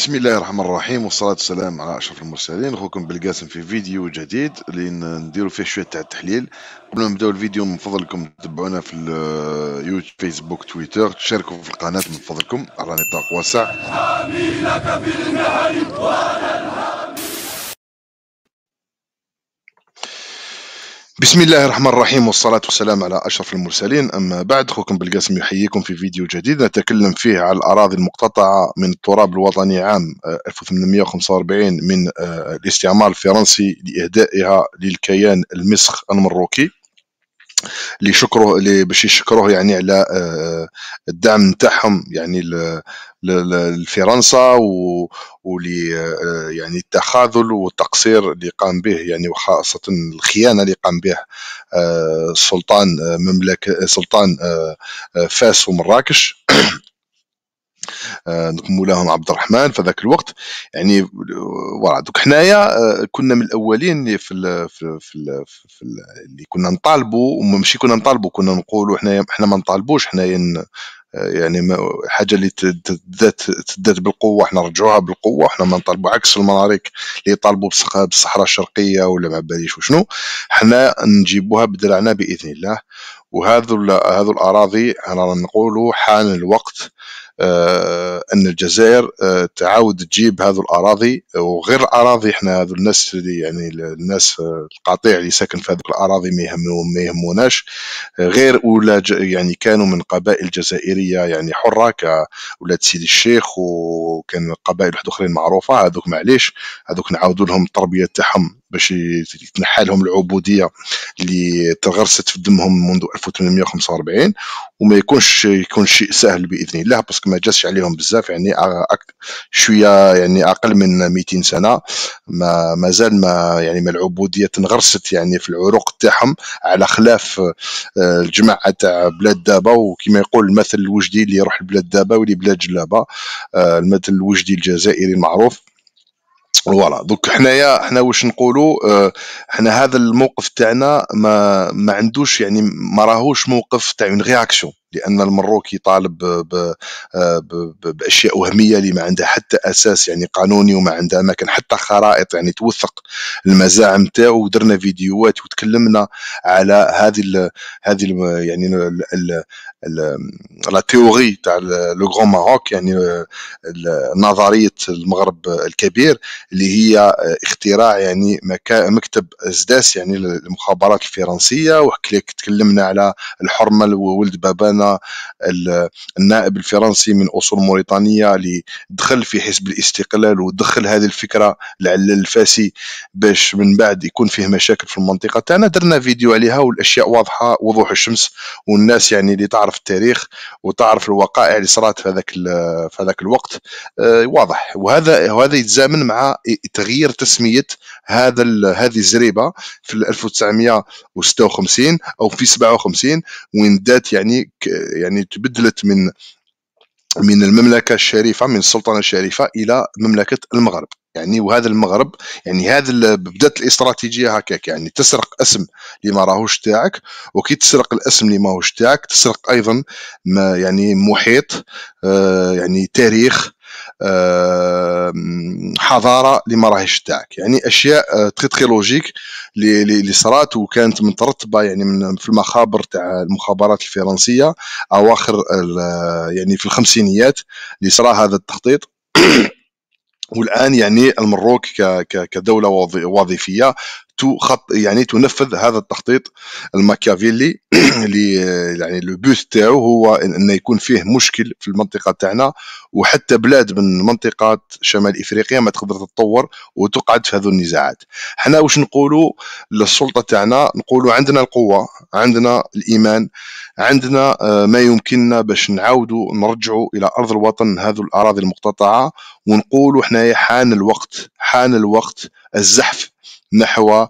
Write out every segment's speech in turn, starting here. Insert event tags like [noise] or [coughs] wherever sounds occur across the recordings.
بسم الله الرحمن الرحيم والصلاة والسلام على أشرف المرسلين أخوكم بالقاسم في فيديو جديد اللي نديرو فيه شوية تاع التحليل قبل ما نبداو الفيديو من فضلكم تتبعونا في اليوتيوب فيسبوك تويتر تشاركوا في القناة من فضلكم على طاق واسع بسم الله الرحمن الرحيم والصلاة والسلام على أشرف المرسلين أما بعد أخوكم بالقاسم يحييكم في فيديو جديد نتكلم فيه على الأراضي المقتطعة من التراب الوطني عام 1845 آه، من آه، الاستعمار الفرنسي لإهدائها للكيان المسخ المروكي اللي شكروه اللي باش يشكروه يعني على آه، الدعم نتاعهم يعني لفرنسا و ولي آه، يعني التخاذل والتقصير اللي قام به يعني وخاصه الخيانه اللي قام به آه، سلطان آه، مملكه سلطان فاس ومراكش [clears throat] مولاهم عبد الرحمن في ذاك الوقت يعني دوك حنايا كنا من الاولين اللي في الـ في الـ في الـ اللي كنا نطالبوا ماشي كنا نطالبوا كنا نقولوا حنايا حنا ما نطالبوش حنايا آه، يعني ما حاجه اللي تدات تدات بالقوه احنا نرجعوها بالقوه احنا ما نطالبوا عكس المناريك اللي يطالبوا بالصحراء الشرقيه ولا ما باليش وشنو احنا نجيبوها بدرعنا باذن الله وهذو هذو الاراضي انا نقولوا حان الوقت آه، ان الجزائر آه، تعاود تجيب هذو الاراضي وغير الاراضي احنا هذو الناس اللي يعني الناس آه، القطيع اللي ساكن في هذوك الاراضي ما يهموناش غير ولا يعني كانوا من قبائل جزائريه يعني حره كولاد سيدي الشيخ وكان قبائل واحد اخرين معروفه هذوك معليش هذوك نعاودوا لهم التربيه تاعهم باش يتنحى لهم العبوديه اللي تغرست في دمهم منذ 1845 وما يكونش يكون شيء سهل باذن الله باسكو ما جاتش عليهم بزاف يعني أك... شويه يعني اقل من 200 سنه ما مازال ما يعني ما العبوديه تنغرست يعني في العروق تاعهم على خلاف آه، الجماعه تاع بلاد دابا وكما يقول المثل الوجدي اللي يروح لبلاد دابا ولي بلاد جلابه آه، المثل الوجدي الجزائري المعروف فوالا دوك حنايا حنا واش نقولوا آه، حنا هذا الموقف تاعنا ما ما عندوش يعني ما راهوش موقف تاع اون رياكسيون لان المروكي طالب بـ بـ آه، باشياء وهميه اللي ما عندها حتى اساس يعني قانوني وما عندها ما كان حتى خرائط يعني توثق المزاعم تاعو ودرنا فيديوهات وتكلمنا على هذه الـ هذه الـ يعني لا تيوري تاع لو غران ماروك يعني نظريه المغرب الكبير اللي هي اختراع يعني مكتب ازداس يعني للمخابرات الفرنسيه وحكي تكلمنا على الحرمه ولد بابانا عندنا النائب الفرنسي من اصول موريتانيه اللي دخل في حزب الاستقلال ودخل هذه الفكره لعل الفاسي باش من بعد يكون فيه مشاكل في المنطقه تاعنا درنا فيديو عليها والاشياء واضحه وضوح الشمس والناس يعني اللي تعرف التاريخ وتعرف الوقائع اللي صارت في هذاك في هذاك الوقت آه، واضح وهذا وهذا يتزامن مع تغيير تسميه هذا هذه الزريبه في 1956 او في 57 وين دات يعني يعني تبدلت من من المملكه الشريفه من السلطنه الشريفه الى مملكه المغرب يعني وهذا المغرب يعني هذا بدات الاستراتيجيه هكاك يعني تسرق اسم اللي ما راهوش تاعك وكي تسرق الاسم اللي ماهوش تاعك تسرق ايضا ما يعني محيط آه يعني تاريخ آه، حضاره اللي ما راهيش تاعك يعني اشياء تري تري لوجيك اللي صرات وكانت مترتبه يعني من في المخابر تاع المخابرات الفرنسيه اواخر آه، يعني في الخمسينيات اللي صرا هذا التخطيط [coughs] والان يعني المروك كدوله وظيفيه تو خط يعني تنفذ هذا التخطيط الماكافيلي [clears throat] اللي يعني لو بوث تاعو هو انه يكون فيه مشكل في المنطقه تاعنا وحتى بلاد من منطقات شمال افريقيا ما تقدر تتطور وتقعد في هذو النزاعات حنا واش نقولوا للسلطه تاعنا نقولوا عندنا القوه عندنا الايمان عندنا آه، ما يمكننا باش نعاودوا نرجعوا الى ارض الوطن هذو الاراضي المقتطعه ونقولوا حنايا حان الوقت حان الوقت الزحف نحو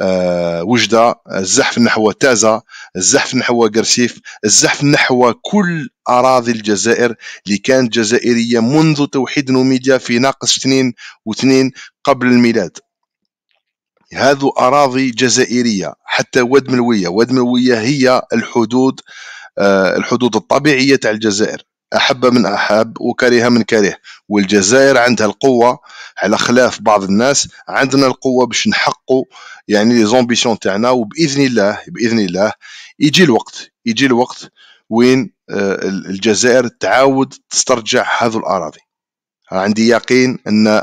آه، وجدة الزحف نحو تازة الزحف نحو قرسيف الزحف نحو كل أراضي الجزائر اللي كانت جزائرية منذ توحيد نوميديا في ناقص اثنين واثنين قبل الميلاد هذو أراضي جزائرية حتى واد ملوية واد ملوية هي الحدود آه، الحدود الطبيعية تاع الجزائر أحب من أحب وكره من كره والجزائر عندها القوة على خلاف بعض الناس عندنا القوة باش نحقوا يعني لي زومبيسيون تاعنا وبإذن الله بإذن الله يجي الوقت يجي الوقت وين آه، الجزائر تعاود تسترجع هذو الأراضي عندي يقين ان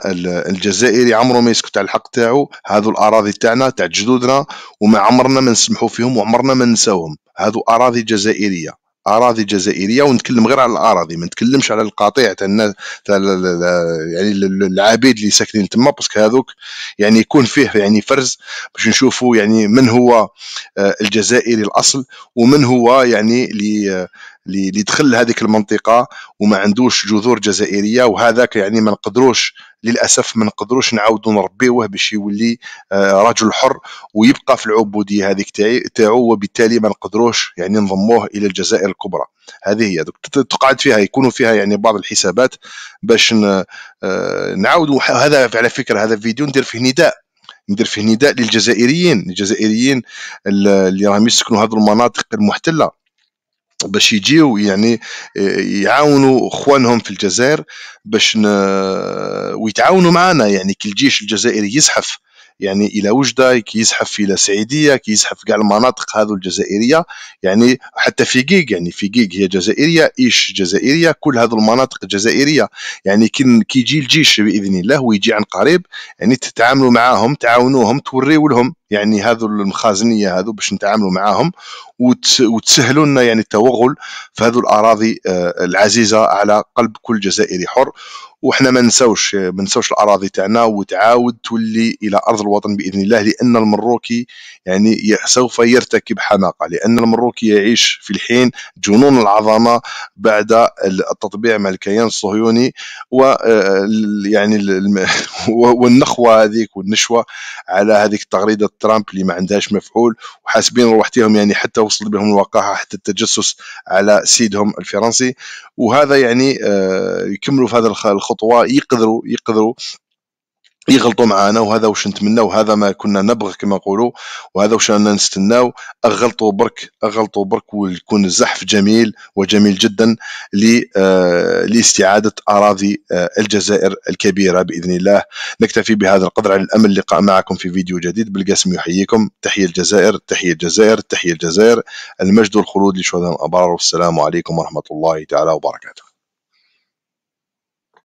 الجزائري عمره ما يسكت على الحق تاعو هذو الاراضي تاعنا تاع جدودنا وما عمرنا ما نسمحوا فيهم وعمرنا ما ننساوهم هذو اراضي جزائريه اراضي جزائريه ونتكلم غير على الاراضي ما نتكلمش على القطيع تاع الناس يعني العبيد اللي ساكنين تما باسكو هذوك يعني يكون فيه يعني فرز باش نشوفوا يعني من هو آه، الجزائري الاصل ومن هو يعني اللي آه، اللي دخل هذيك المنطقه وما عندوش جذور جزائريه وهذاك يعني ما نقدروش للاسف ما نقدروش نعاودوا نربيوه باش يولي آه، رجل حر ويبقى في العبوديه هذيك تاعو وبالتالي ما نقدروش يعني نضموه الى الجزائر الكبرى هذه هي تقعد فيها يكونوا فيها يعني بعض الحسابات باش آه، نعاودوا هذا على فكره هذا الفيديو ندير فيه نداء ندير فيه نداء للجزائريين الجزائريين اللي راهم يسكنوا هذه المناطق المحتله باش يجيو يعني آه، يعاونوا اخوانهم في الجزائر باش ن... ويتعاونوا معنا يعني كي الجيش الجزائري يزحف يعني الى وجده كي يزحف الى سعيديه كي يزحف كاع المناطق هذو الجزائريه يعني حتى في جيج يعني في جيج هي جزائريه ايش جزائريه كل هذو المناطق جزائريه يعني كي يجي الجيش باذن الله ويجي عن قريب يعني تتعاملوا معاهم تعاونوهم توريو لهم يعني هذو المخازنيه هذو باش نتعاملوا معاهم وتسهلوا لنا يعني التوغل في هذو الاراضي آه، العزيزه على قلب كل جزائري حر وحنا ما نساوش ما نساوش الاراضي تاعنا وتعاود تولي الى ارض الوطن باذن الله لان المروكي يعني سوف يرتكب حماقه لان المروكي يعيش في الحين جنون العظمه بعد التطبيع مع الكيان الصهيوني و آه، يعني [laughs] والنخوه هذيك والنشوه على هذيك التغريده ترامب اللي ما عندهاش مفعول وحاسبين روحتهم يعني حتى وصل بهم الوقاحه حتى التجسس على سيدهم الفرنسي وهذا يعني آه، يكملوا في هذه الخطوه يقدروا يقدروا يغلطوا معنا وهذا واش نتمنى وهذا ما كنا نبغى كما نقولوا وهذا واش رانا نستناو اغلطوا برك اغلطوا برك ويكون زحف جميل وجميل جدا آه، لاستعاده اراضي آه، الجزائر الكبيره باذن الله نكتفي بهذا القدر على الامل اللقاء معكم في فيديو جديد بالقاسم يحييكم تحيه الجزائر تحيه الجزائر تحيه الجزائر المجد والخلود لشهداء الابرار والسلام عليكم ورحمه الله تعالى وبركاته